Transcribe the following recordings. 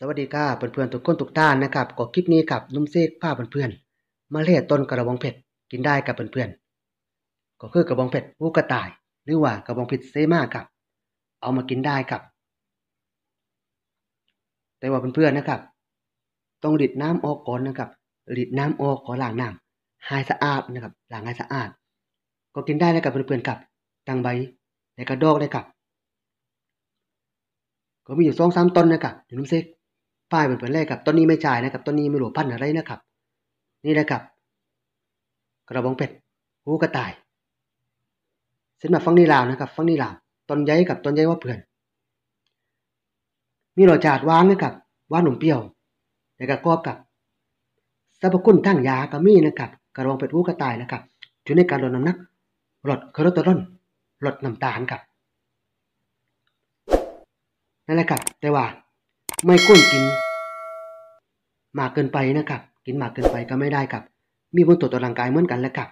สวัสดีค่ะเพื่อนๆทุกคนทุกท่านนะครับ ก็คลิปนี้กับนุ่มเซกผ้าเพื่อนนมาเลียต้นกระบองเพชรกินได้กับเพื่อนๆก็คือกระบองเพชรผู้กระต่ายหรือว่ากระบองเพชรเซมากับ เอามากินได้กับ แต่ว่าเพื่อนๆนะครับต้องดิดน้ำออกก่อนนะครับดิดน้ำออกขอล้างน้ำหายสะอาดนะครับล้างให้สะอาด ก็กินได้เลยกับเพื่อนๆกับตังใบในกระดอกลยครับ ก็มีอยู่สองสามต้นนะครับอยู่นุ่มเซกป้ายมันเป็นเรกครับต้นนี้ไม่จ่ายนะครับต้นนี้ไม่หลวพันอะไรนะครับ นี่แหละครับ กระบองเป็ดหูกระต่าย เส้นมาฟังนี่ลาวนะครับฟังนี่ลาวต้นใหญ่กับต้นใหญ่ว่าเพื่อนมีหลอดจาดวางนะครับว่านหนุ่มเปรี้ยวแต่กับกอบกับสรรพคุณทั้งยากระมีนะครับ กระบองเป็ดหูกระต่ายนะครับช่วยในการลดน้ำหนักลดคอเลสเตอรอลลดน้ำตาลครับนั่นแหละครับแต่ว่าไม่ก้นกิน มากเกินไปนะครับ กินมากเกินไปก็ไม่ได้ครับ มีผลต่อต่อร่างกายเหมือนกันแหละครับ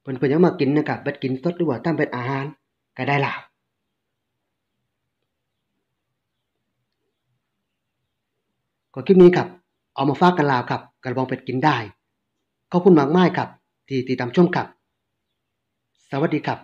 เพื่อนๆยังมากินนะครับเป็ดกินสดหรือว่าตั้งเป็นอาหารก็ได้ล่ะก็คลิปนี้ครับ เอามาฟากกันลาวครับ กระบองเป็ดกินได้ขอบคุณมากมากครับ ที่ติดตามชมครับ สวัสดีครับ